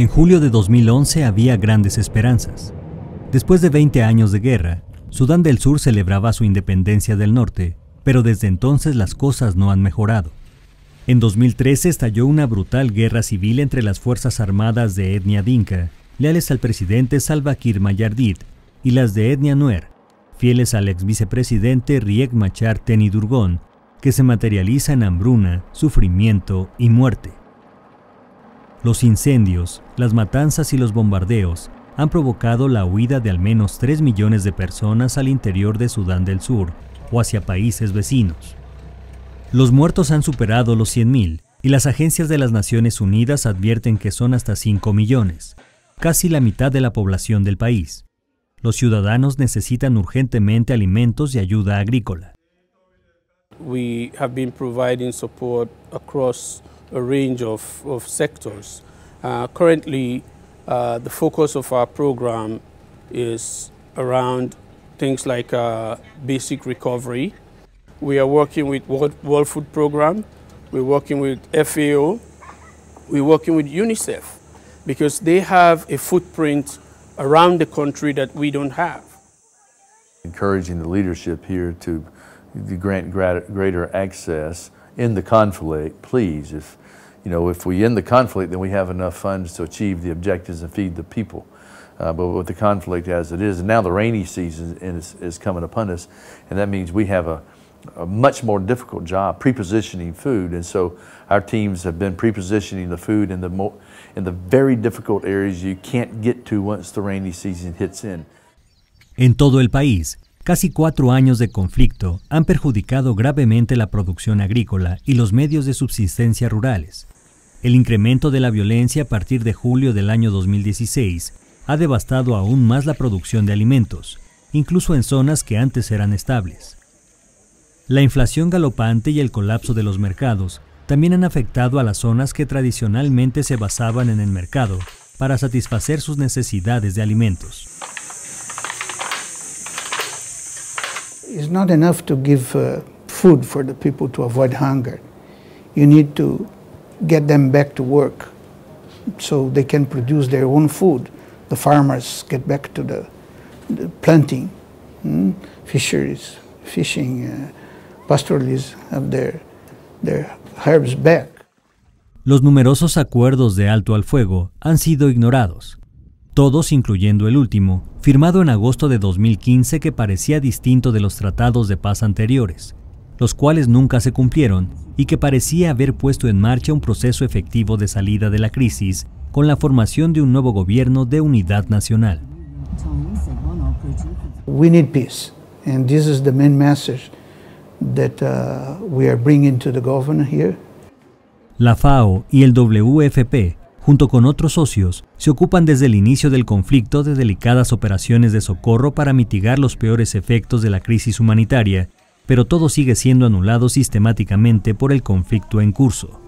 En julio de 2011 había grandes esperanzas. Después de 20 años de guerra, Sudán del Sur celebraba su independencia del norte, pero desde entonces las cosas no han mejorado. En 2013 estalló una brutal guerra civil entre las Fuerzas Armadas de etnia Dinka, leales al presidente Salva Kiir Mayardit, y las de etnia Nuer, fieles al ex vicepresidente Riek Machar durgón que se materializa en hambruna, sufrimiento y muerte. Los incendios, las matanzas y los bombardeos han provocado la huida de al menos 3 millones de personas al interior de Sudán del Sur o hacia países vecinos. Los muertos han superado los 100.000 y las agencias de las Naciones Unidas advierten que son hasta 5 millones, casi la mitad de la población del país. Los ciudadanos necesitan urgentemente alimentos y ayuda agrícola. support across a range of, of sectors. Uh, currently, uh, the focus of our program is around things like uh, basic recovery. We are working with World, World Food Program, we're working with FAO, we're working with UNICEF because they have a footprint around the country that we don't have. Encouraging the leadership here to grant greater access end the conflict, please. If, you know, if we end the conflict, then we have enough funds to achieve the objectives and feed the people. Uh, but with the conflict as it is, and now the rainy season is, is coming upon us, and that means we have a, a much more difficult job prepositioning food. And so our teams have been prepositioning the food in the, in the very difficult areas you can't get to once the rainy season hits in. En todo el país, Casi cuatro años de conflicto han perjudicado gravemente la producción agrícola y los medios de subsistencia rurales. El incremento de la violencia a partir de julio del año 2016 ha devastado aún más la producción de alimentos, incluso en zonas que antes eran estables. La inflación galopante y el colapso de los mercados también han afectado a las zonas que tradicionalmente se basaban en el mercado para satisfacer sus necesidades de alimentos. it's not enough to give uh, food for the people to avoid hunger. You need to get them back to work so they can produce their own food. The farmers get back to the, the planting, hmm? fisheries, fishing, uh, pastoralists have their, their herbs back. Los numerosos acuerdos de alto al fuego han sido ignorados. todos incluyendo el último, firmado en agosto de 2015 que parecía distinto de los tratados de paz anteriores, los cuales nunca se cumplieron y que parecía haber puesto en marcha un proceso efectivo de salida de la crisis con la formación de un nuevo gobierno de unidad nacional. La FAO y el WFP junto con otros socios, se ocupan desde el inicio del conflicto de delicadas operaciones de socorro para mitigar los peores efectos de la crisis humanitaria, pero todo sigue siendo anulado sistemáticamente por el conflicto en curso.